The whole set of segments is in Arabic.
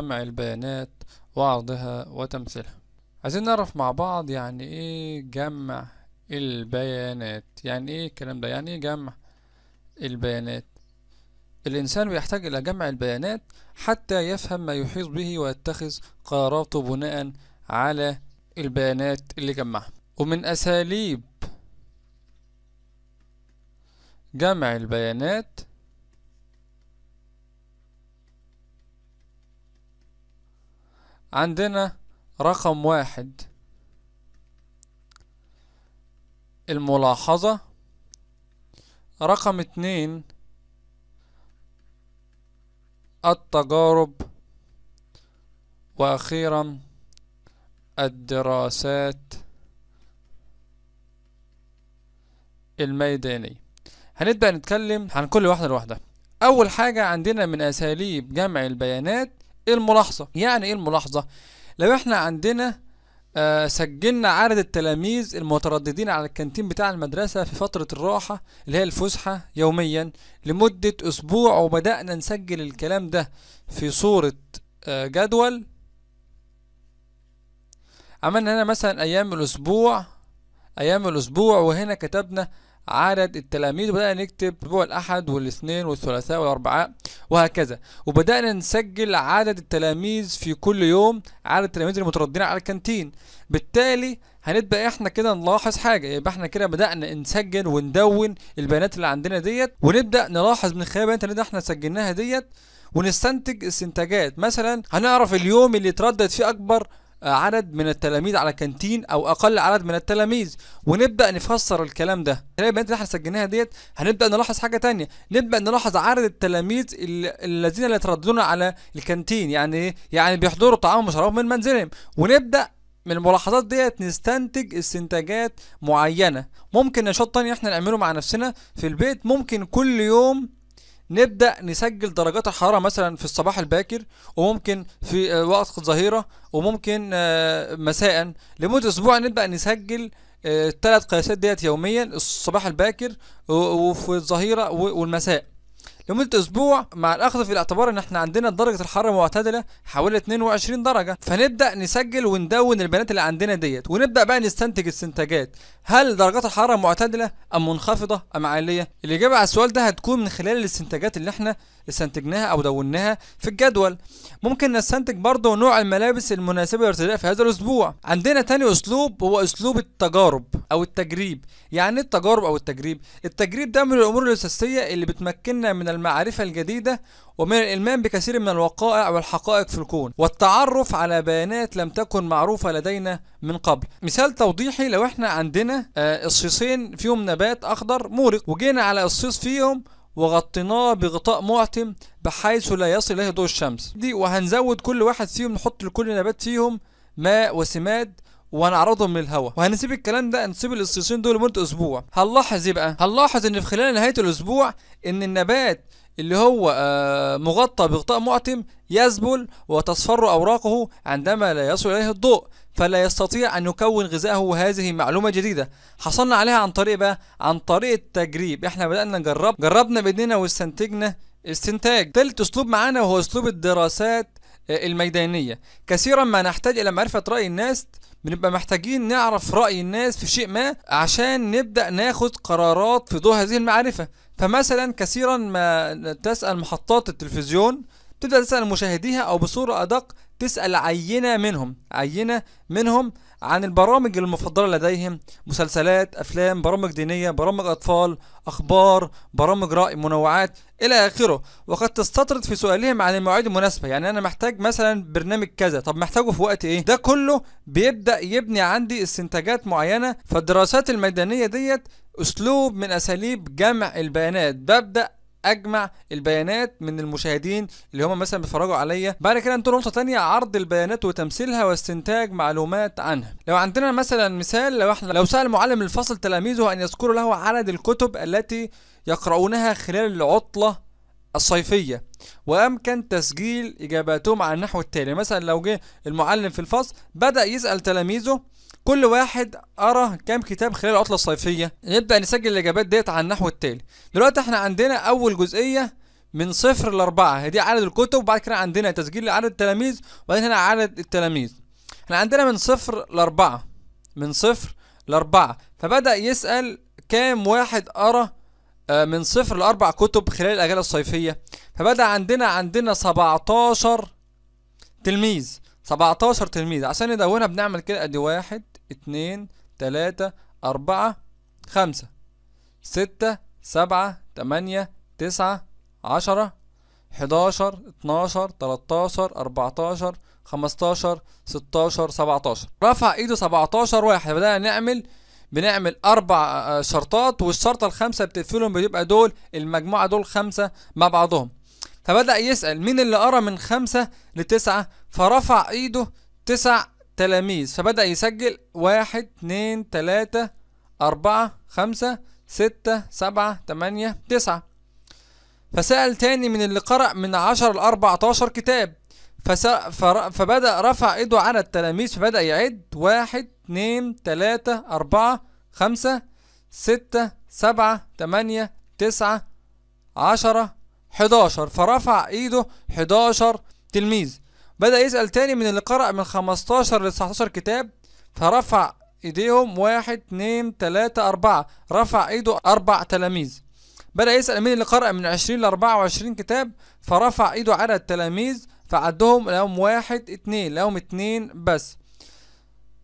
جمع البيانات وعرضها وتمثيلها عايزين نعرف مع بعض يعني ايه جمع البيانات يعني ايه الكلام ده يعني ايه جمع البيانات الإنسان بيحتاج إلى جمع البيانات حتى يفهم ما يحيط به ويتخذ قراراته بناء على البيانات اللي جمعها ومن أساليب جمع البيانات عندنا رقم واحد الملاحظة رقم اتنين التجارب وأخيرا الدراسات الميدانية هنبدأ نتكلم عن كل واحدة لوحدها أول حاجة عندنا من أساليب جمع البيانات ايه الملاحظة يعني ايه الملاحظة لو احنا عندنا آه سجلنا عدد التلاميذ المترددين على الكانتين بتاع المدرسة في فترة الراحة اللي هي الفسحة يوميا لمدة أسبوع وبدأنا نسجل الكلام ده في صورة آه جدول عملنا هنا مثلا أيام الأسبوع أيام الأسبوع وهنا كتبنا عدد التلاميذ وبدأنا نكتب ربوع الأحد والاثنين والثلاثاء والأربعاء وهكذا وبدأنا نسجل عدد التلاميذ في كل يوم عدد التلاميذ المتردين على الكانتين بالتالي هنبدأ احنا كده نلاحظ حاجة يبقى احنا كده بدأنا نسجل وندون البيانات اللي عندنا ديت ونبدأ نلاحظ من خلال البيانات اللي احنا سجلناها ديت ونستنتج استنتاجات مثلا هنعرف اليوم اللي اتردد فيه أكبر عدد من التلاميذ على كانتين او اقل عدد من التلاميذ ونبدا نفسر الكلام ده البيانات اللي احنا سجلناها ديت هنبدا نلاحظ حاجه ثانيه نبدا نلاحظ عدد التلاميذ الذين اللي يترددون على الكانتين يعني ايه يعني بيحضروا طعام وشرابهم من منزلهم ونبدا من الملاحظات ديت نستنتج استنتاجات معينه ممكن نشاط تاني احنا نعمله مع نفسنا في البيت ممكن كل يوم نبدا نسجل درجات الحراره مثلا في الصباح الباكر وممكن في آه، وقت الظهيره وممكن آه، مساء لمده اسبوع نبدا نسجل آه، الثلاث قياسات ديت يوميا الصباح الباكر وفي الظهيره والمساء لمده اسبوع مع الاخذ في الاعتبار ان احنا عندنا درجه الحراره معتدله حوالي 22 درجه فنبدا نسجل وندون البيانات اللي عندنا ديت ونبدا بقى نستنتج استنتاجات هل درجات الحراره معتدله ام منخفضه ام عاليه الاجابه على السؤال ده هتكون من خلال الاستنتاجات اللي احنا استنتجناها او دوناها في الجدول ممكن نستنتج برضه نوع الملابس المناسبه للارتداء في هذا الاسبوع عندنا تاني اسلوب هو اسلوب التجارب او التجريب يعني ايه التجارب او التجريب التجريب ده من الامور الاساسيه اللي بتمكننا من المعرفة الجديدة ومن الإلمام بكثير من الوقائع والحقائق في الكون والتعرف على بيانات لم تكن معروفة لدينا من قبل مثال توضيحي لو احنا عندنا آه، الصيصين فيهم نبات أخضر مورق وجينا على الصيص فيهم وغطيناه بغطاء معتم بحيث لا يصل إليه ضوء الشمس دي وهنزود كل واحد فيهم نحط لكل نبات فيهم ماء وسماد وهنعرضهم للهواء وهنسيب الكلام ده نسيب الاستيصين دول لمده اسبوع هنلاحظ ايه بقى هنلاحظ ان في خلال نهايه الاسبوع ان النبات اللي هو آه، مغطى بغطاء معتم يذبل وتصفر أوراقه عندما لا يصل إليه الضوء فلا يستطيع أن يكون غذائه وهذه معلومة جديدة حصلنا عليها عن طريق بقى عن طريق التجريب احنا بدأنا نجرب جربنا بإيدينا واستنتجنا استنتاج تالت أسلوب معانا وهو أسلوب الدراسات آه، الميدانية كثيرا ما نحتاج إلى معرفة رأي الناس بنبقى محتاجين نعرف رأي الناس في شيء ما عشان نبدأ ناخد قرارات في ضوء هذه المعرفة فمثلا كثيرا ما تسأل محطات التلفزيون تبدأ تسأل مشاهديها أو بصورة أدق تسأل عينة منهم عينة منهم عن البرامج المفضلة لديهم مسلسلات أفلام برامج دينية برامج أطفال أخبار برامج رأي منوعات إلى آخره وقد تستطرد في سؤالهم عن المواعيد المناسبة يعني أنا محتاج مثلا برنامج كذا طب محتاجه في وقت إيه ده كله بيبدأ يبني عندي استنتاجات معينة فالدراسات الميدانية ديت أسلوب من أساليب جمع البيانات ببدأ اجمع البيانات من المشاهدين اللي هم مثلا بيتفرجوا عليا بعد كده انتوا نقطه ثانيه عرض البيانات وتمثيلها واستنتاج معلومات عنها لو عندنا مثلا مثال لو احنا لو سال معلم الفصل تلاميذه ان يذكروا له عدد الكتب التي يقرؤونها خلال العطله الصيفيه وامكن تسجيل اجاباتهم على النحو التالي مثلا لو جه المعلم في الفصل بدا يسال تلاميذه كل واحد قرا كام كتاب خلال العطله الصيفيه نبدا نسجل الاجابات ديت على النحو التالي دلوقتي احنا عندنا اول جزئيه من صفر لأربعة دي عدد الكتب وبعد كده عندنا تسجيل عدد التلاميذ وبعدين هنا عدد التلاميذ احنا عندنا من صفر لأربعة من صفر لأربعة فبدأ يسأل كام واحد قرا آه، من صفر لأربع كتب خلال الأجازة الصيفية فبدأ عندنا عندنا 17 تلميذ 17 تلميذ عشان ندونها بنعمل كده ادي واحد اتنين تلاتة أربعة خمسة ستة سبعة تمانية تسعة عشرة حداشر اتناشر تلاتاشر أربعتاشر خمستاشر ستاشر سبعتاشر رفع ايده سبعتاشر واحد بدأنا نعمل بنعمل أربع آه، آه، شرطات والشرطة الخمسة بتقفلهم بيبقى دول المجموعة دول خمسة مع بعضهم فبدأ يسأل مين اللي قرا من خمسة لتسعة فرفع ايده تسع تلاميذ فبدأ يسجل واحد اتنين تلاتة أربعة خمسة ستة سبعة تمانية تسعة فسأل تاني من اللي قرأ من عشر لأربعة عشر كتاب فبدأ رفع ايده على التلاميذ فبدأ يعد واحد اتنين تلاتة أربعة خمسة ستة سبعة تمانية تسعة عشرة حداشر فرفع ايده حداشر تلميذ بدأ يسأل تاني من اللي قرأ من 15 ل 19 كتاب فرفع ايديهم واحد اتنين تلاتة أربعة رفع ايده أربع تلاميذ بدأ يسأل مين اللي قرأ من 20 ل 24 كتاب فرفع ايده على التلاميذ فعدهم لهم واحد اتنين لهم اتنين بس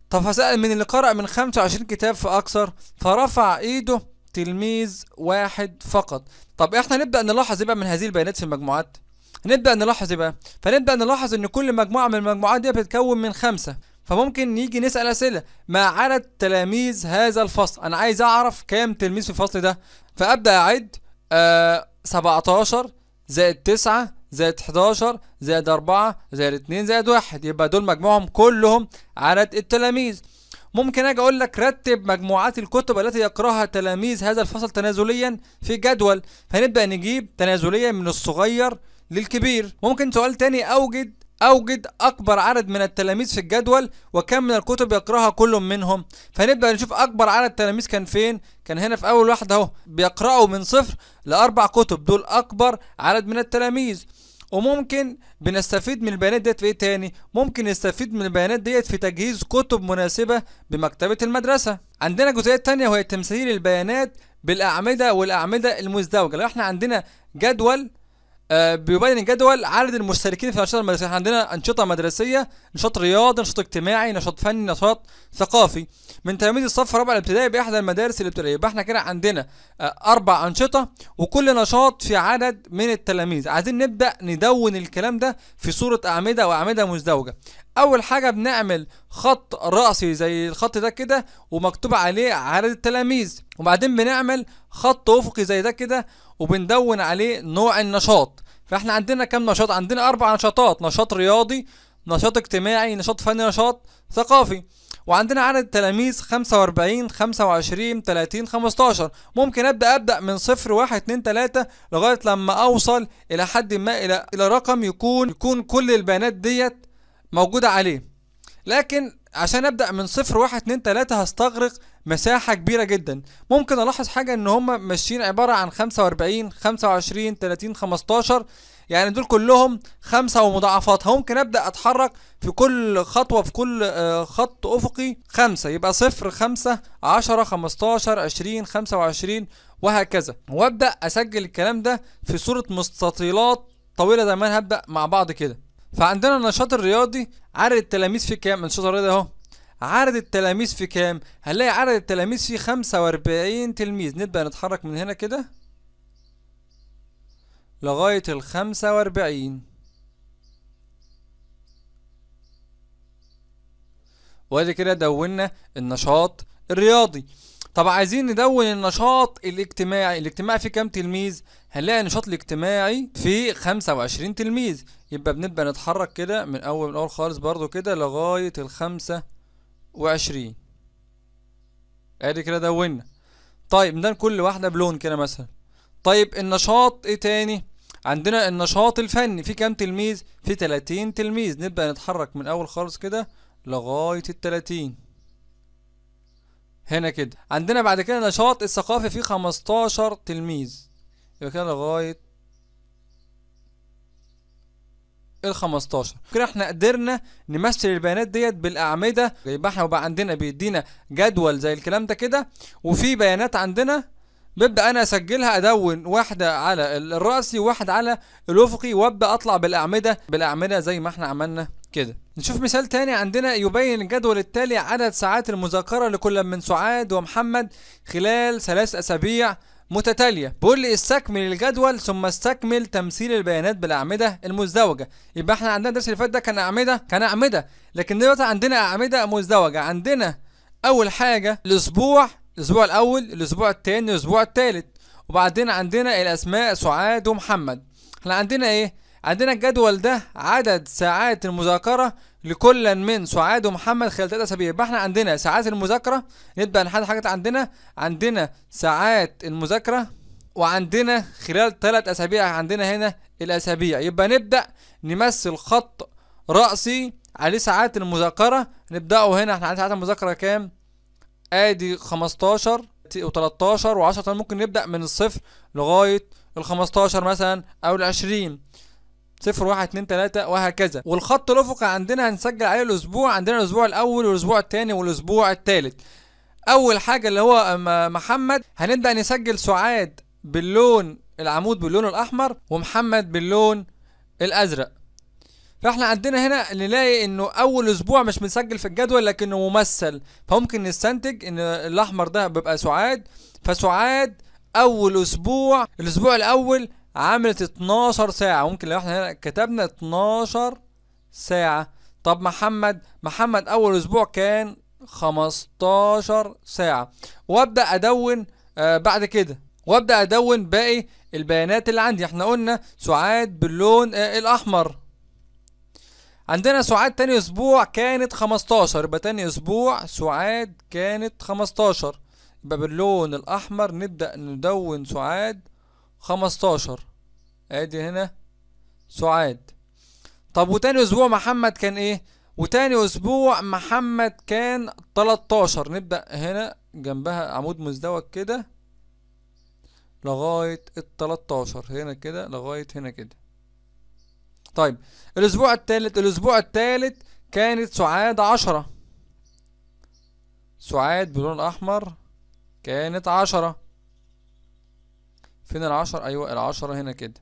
طب فسأل من اللي قرأ من 25 كتاب فأكثر فرفع ايده تلميذ واحد فقط طب احنا نبدأ نلاحظ يبقى إيه من هذه البيانات في المجموعات نبدأ نلاحظ ايه بقى فنبدأ نلاحظ ان كل مجموعة من المجموعات دي بتتكون من خمسة فممكن نيجي نسأل أسئلة ما عدد تلاميذ هذا الفصل أنا عايز أعرف كام تلميذ في الفصل ده فأبدأ أعد آه 17 زائد 9 زائد 11 زائد 4 زائد 2 زائد 1 يبقى دول مجموعهم كلهم عدد التلاميذ ممكن اجي اقول لك رتب مجموعات الكتب التي يقراها تلاميذ هذا الفصل تنازليا في جدول فنبدا نجيب تنازليا من الصغير للكبير ممكن سؤال تاني أوجد أوجد أكبر عدد من التلاميذ في الجدول وكم من الكتب يقرأها كل منهم فنبدأ نشوف أكبر عدد تلاميذ كان فين كان هنا في أول واحدة أهو بيقرأوا من صفر لأربع كتب دول أكبر عدد من التلاميذ وممكن بنستفيد من البيانات ديت في ايه تاني ممكن نستفيد من البيانات ديت في تجهيز كتب مناسبة بمكتبة المدرسة عندنا جزئية تانية وهي تمثيل البيانات بالأعمدة والأعمدة المزدوجة لو احنا عندنا جدول آه، بيبين الجدول عدد المشتركين في الانشطه المدرسيه احنا عندنا انشطه مدرسيه نشاط رياضي نشاط اجتماعي نشاط فني نشاط ثقافي من تلاميذ الصف الرابع الابتدائي باحدى المدارس الابتدائيه يبقى احنا كده عندنا آه، اربع انشطه وكل نشاط في عدد من التلاميذ عايزين نبدا ندون الكلام ده في صوره اعمده واعمده مزدوجه اول حاجه بنعمل خط راسي زي الخط ده كده ومكتوب عليه عدد التلاميذ وبعدين بنعمل خط افقي زي ده كده وبندون عليه نوع النشاط فاحنا عندنا كام نشاط عندنا اربع نشاطات نشاط رياضي نشاط اجتماعي نشاط فني نشاط ثقافي وعندنا عدد التلاميذ 45 25 30 15 ممكن ابدا ابدا من صفر واحد اتنين تلاتة لغايه لما اوصل الى حد ما الى الى رقم يكون يكون كل البيانات ديت موجودة عليه لكن عشان ابدأ من صفر واحد اتنين تلاتة هستغرق مساحة كبيرة جدا ممكن الاحظ حاجة ان هما ماشيين عبارة عن خمسة واربعين خمسة وعشرين تلاتين خمستاشر يعني دول كلهم خمسة ومضاعفاتها ممكن ابدأ اتحرك في كل خطوة في كل آه، خط افقي خمسة يبقى صفر خمسة عشرة خمستاشر عشرين خمسة وعشرين وهكذا وابدأ اسجل الكلام ده في صورة مستطيلات طويلة زي ما هبدأ مع بعض كده فعندنا النشاط الرياضي عدد التلاميذ في كام النشاط الرياضي اهو عدد التلاميذ في كام هنلاقي عدد التلاميذ فيه 45 تلميذ نبدأ نتحرك من هنا كده لغاية ال 45 وادي كده دوننا النشاط الرياضي طب عايزين ندون النشاط الاجتماعي الاجتماعي فيه كام تلميذ هنلاقي النشاط الاجتماعي فيه 25 تلميذ يبقى بنبقى نتحرك كده من اول من اول خالص برضو كده لغايه ال 25 ادي كده دونا طيب ندون كل واحده بلون كده مثلا طيب النشاط ايه تاني عندنا النشاط الفني في كام تلميذ في 30 تلميذ نبدا نتحرك من اول خالص كده لغايه ال 30 هنا كده عندنا بعد كده نشاط الثقافي فيه 15 تلميذ يبقى كده لغاية ال 15 كده احنا قدرنا نمثل البيانات ديت بالاعمده يبقى احنا بقى عندنا بيدينا جدول زي الكلام ده كده وفي بيانات عندنا ببدأ أنا أسجلها أدون واحدة على الرأسي وواحد على الأفقي وأبدأ أطلع بالأعمدة بالأعمدة زي ما احنا عملنا كده نشوف مثال تاني عندنا يبين الجدول التالي عدد ساعات المذاكرة لكل من سعاد ومحمد خلال ثلاث أسابيع متتالية بيقول لي استكمل الجدول ثم استكمل تمثيل البيانات بالأعمدة المزدوجة يبقى احنا عندنا الدرس اللي فات ده كان أعمدة كان أعمدة لكن دلوقتي عندنا أعمدة مزدوجة عندنا أول حاجة الأسبوع الأسبوع الأول الأسبوع التاني الأسبوع التالت وبعدين عندنا الأسماء سعاد ومحمد احنا عندنا ايه؟ عندنا الجدول ده عدد ساعات المذاكرة لكل من سعاد ومحمد خلال ثلاثة أسابيع يبقى احنا عندنا ساعات المذاكرة نبدأ نحدد حاجات عندنا عندنا ساعات المذاكرة وعندنا خلال ثلاث أسابيع عندنا هنا الأسابيع يبقى نبدأ نمثل خط رأسي عليه ساعات المذاكرة نبدأه هنا احنا عندنا ساعات المذاكرة كام؟ ادي 15 و13 و10 ممكن نبدا من الصفر لغايه ال 15 مثلا او ال 20 صفر واحد اتنين تلاتة وهكذا والخط الافقي عندنا هنسجل عليه الاسبوع عندنا الاسبوع الاول والاسبوع التاني والاسبوع التالت اول حاجة اللي هو محمد هنبدأ نسجل سعاد باللون العمود باللون الاحمر ومحمد باللون الازرق فاحنا عندنا هنا نلاقي انه اول اسبوع مش مسجل في الجدول لكنه ممثل فممكن نستنتج ان الاحمر ده بيبقى سعاد فسعاد اول اسبوع الاسبوع الاول عملت 12 ساعة ممكن لو احنا هنا كتبنا 12 ساعة طب محمد محمد اول اسبوع كان 15 ساعة وابدأ ادون آه بعد كده وابدأ ادون باقي البيانات اللي عندي احنا قلنا سعاد باللون آه الاحمر عندنا سعاد تاني اسبوع كانت 15 يبقى تاني اسبوع سعاد كانت 15 يبقى باللون الاحمر نبدأ ندون سعاد 15 ادي هنا سعاد طب وتاني اسبوع محمد كان ايه وتاني اسبوع محمد كان 13 نبدأ هنا جنبها عمود مزدوج كده لغاية ال 13 هنا كده لغاية هنا كده طيب الأسبوع التالت الأسبوع التالت كانت سعاد عشرة سعاد بلون أحمر كانت عشرة فين العشر أيوة العشرة هنا كده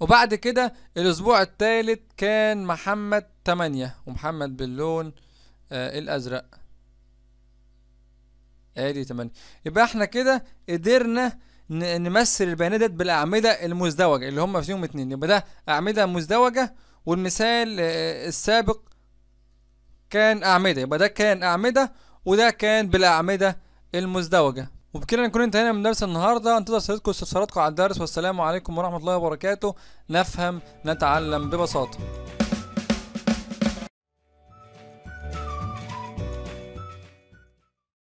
وبعد كده الأسبوع التالت كان محمد تمانية ومحمد باللون آه الأزرق ادي آه، تمانية يبقى احنا كده قدرنا نمثل البيانات بالاعمده المزدوجه اللي هم فيهم اتنين يبقى ده اعمده مزدوجه والمثال آه، السابق كان اعمده يبقى ده كان اعمده وده كان بالاعمده المزدوجه وبكده نكون انتهينا من درس النهارده انتظر سيادتكم واستفساراتكم على الدرس والسلام عليكم ورحمه الله وبركاته نفهم نتعلم ببساطه